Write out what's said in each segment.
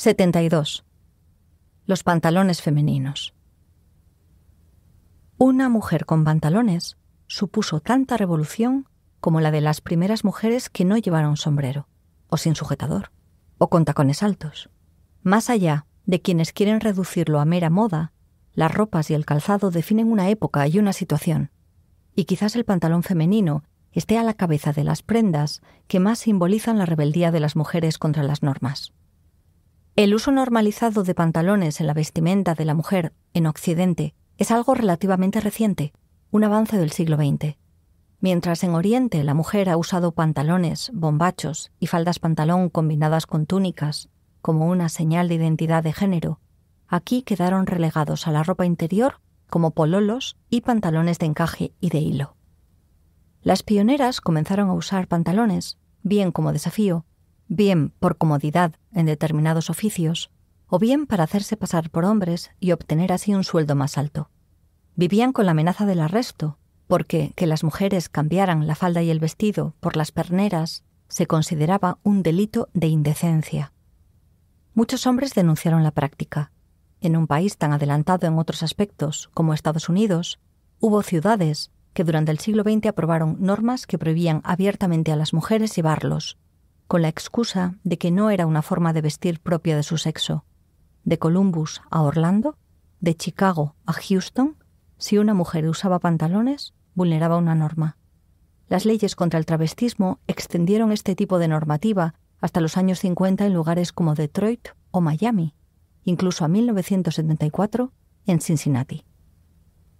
72. Los pantalones femeninos. Una mujer con pantalones supuso tanta revolución como la de las primeras mujeres que no llevaron sombrero, o sin sujetador, o con tacones altos. Más allá de quienes quieren reducirlo a mera moda, las ropas y el calzado definen una época y una situación, y quizás el pantalón femenino esté a la cabeza de las prendas que más simbolizan la rebeldía de las mujeres contra las normas. El uso normalizado de pantalones en la vestimenta de la mujer en Occidente es algo relativamente reciente, un avance del siglo XX. Mientras en Oriente la mujer ha usado pantalones, bombachos y faldas pantalón combinadas con túnicas como una señal de identidad de género, aquí quedaron relegados a la ropa interior como pololos y pantalones de encaje y de hilo. Las pioneras comenzaron a usar pantalones, bien como desafío, bien por comodidad en determinados oficios, o bien para hacerse pasar por hombres y obtener así un sueldo más alto. Vivían con la amenaza del arresto, porque que las mujeres cambiaran la falda y el vestido por las perneras se consideraba un delito de indecencia. Muchos hombres denunciaron la práctica. En un país tan adelantado en otros aspectos como Estados Unidos, hubo ciudades que durante el siglo XX aprobaron normas que prohibían abiertamente a las mujeres llevarlos, con la excusa de que no era una forma de vestir propia de su sexo. De Columbus a Orlando, de Chicago a Houston, si una mujer usaba pantalones, vulneraba una norma. Las leyes contra el travestismo extendieron este tipo de normativa hasta los años 50 en lugares como Detroit o Miami, incluso a 1974 en Cincinnati.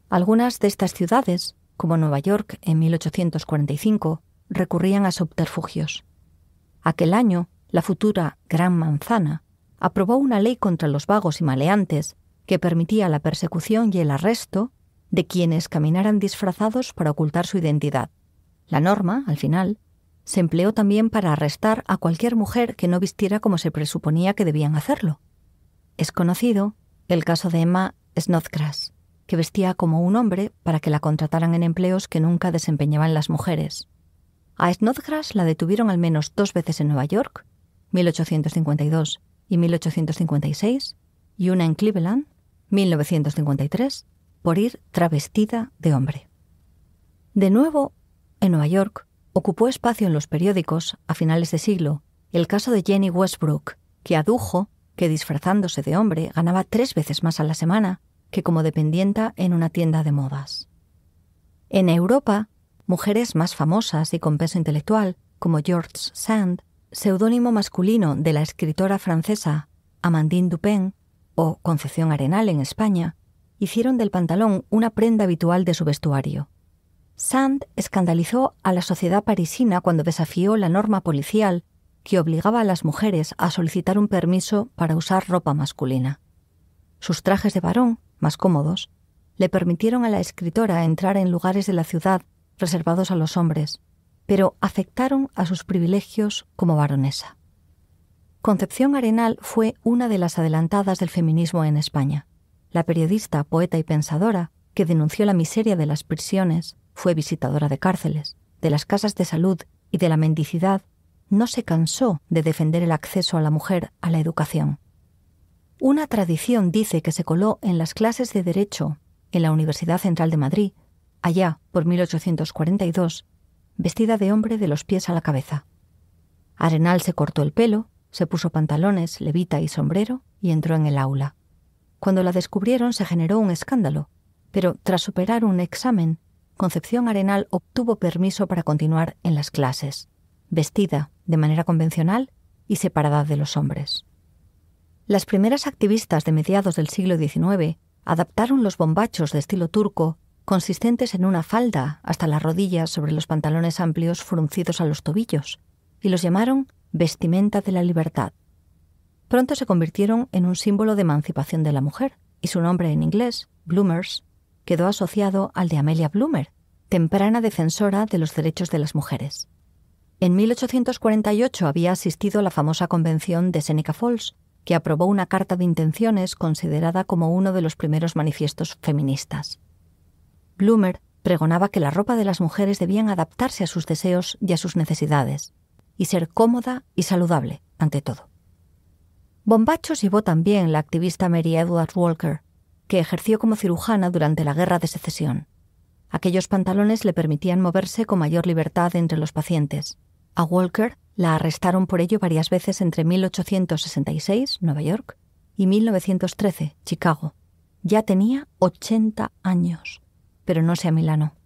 Algunas de estas ciudades, como Nueva York en 1845, recurrían a subterfugios. Aquel año, la futura Gran Manzana aprobó una ley contra los vagos y maleantes que permitía la persecución y el arresto de quienes caminaran disfrazados para ocultar su identidad. La norma, al final, se empleó también para arrestar a cualquier mujer que no vistiera como se presuponía que debían hacerlo. Es conocido el caso de Emma Snodgrass, que vestía como un hombre para que la contrataran en empleos que nunca desempeñaban las mujeres. A Snodgrass la detuvieron al menos dos veces en Nueva York, 1852 y 1856, y una en Cleveland, 1953, por ir travestida de hombre. De nuevo, en Nueva York, ocupó espacio en los periódicos a finales de siglo el caso de Jenny Westbrook, que adujo que disfrazándose de hombre ganaba tres veces más a la semana que como dependienta en una tienda de modas. En Europa, mujeres más famosas y con peso intelectual, como George Sand, seudónimo masculino de la escritora francesa Amandine Dupin o Concepción Arenal en España, hicieron del pantalón una prenda habitual de su vestuario. Sand escandalizó a la sociedad parisina cuando desafió la norma policial que obligaba a las mujeres a solicitar un permiso para usar ropa masculina. Sus trajes de varón, más cómodos, le permitieron a la escritora entrar en lugares de la ciudad reservados a los hombres, pero afectaron a sus privilegios como baronesa. Concepción Arenal fue una de las adelantadas del feminismo en España. La periodista, poeta y pensadora que denunció la miseria de las prisiones, fue visitadora de cárceles, de las casas de salud y de la mendicidad, no se cansó de defender el acceso a la mujer a la educación. Una tradición dice que se coló en las clases de Derecho en la Universidad Central de Madrid allá por 1842, vestida de hombre de los pies a la cabeza. Arenal se cortó el pelo, se puso pantalones, levita y sombrero y entró en el aula. Cuando la descubrieron se generó un escándalo, pero tras superar un examen, Concepción Arenal obtuvo permiso para continuar en las clases, vestida de manera convencional y separada de los hombres. Las primeras activistas de mediados del siglo XIX adaptaron los bombachos de estilo turco consistentes en una falda hasta las rodillas sobre los pantalones amplios fruncidos a los tobillos, y los llamaron vestimenta de la libertad. Pronto se convirtieron en un símbolo de emancipación de la mujer, y su nombre en inglés, Bloomers, quedó asociado al de Amelia Bloomer, temprana defensora de los derechos de las mujeres. En 1848 había asistido a la famosa convención de Seneca Falls, que aprobó una carta de intenciones considerada como uno de los primeros manifiestos feministas. Bloomer pregonaba que la ropa de las mujeres debían adaptarse a sus deseos y a sus necesidades, y ser cómoda y saludable, ante todo. Bombacho llevó también la activista Mary Edward Walker, que ejerció como cirujana durante la Guerra de Secesión. Aquellos pantalones le permitían moverse con mayor libertad entre los pacientes. A Walker la arrestaron por ello varias veces entre 1866, Nueva York, y 1913, Chicago. Ya tenía 80 años pero no sea Milano.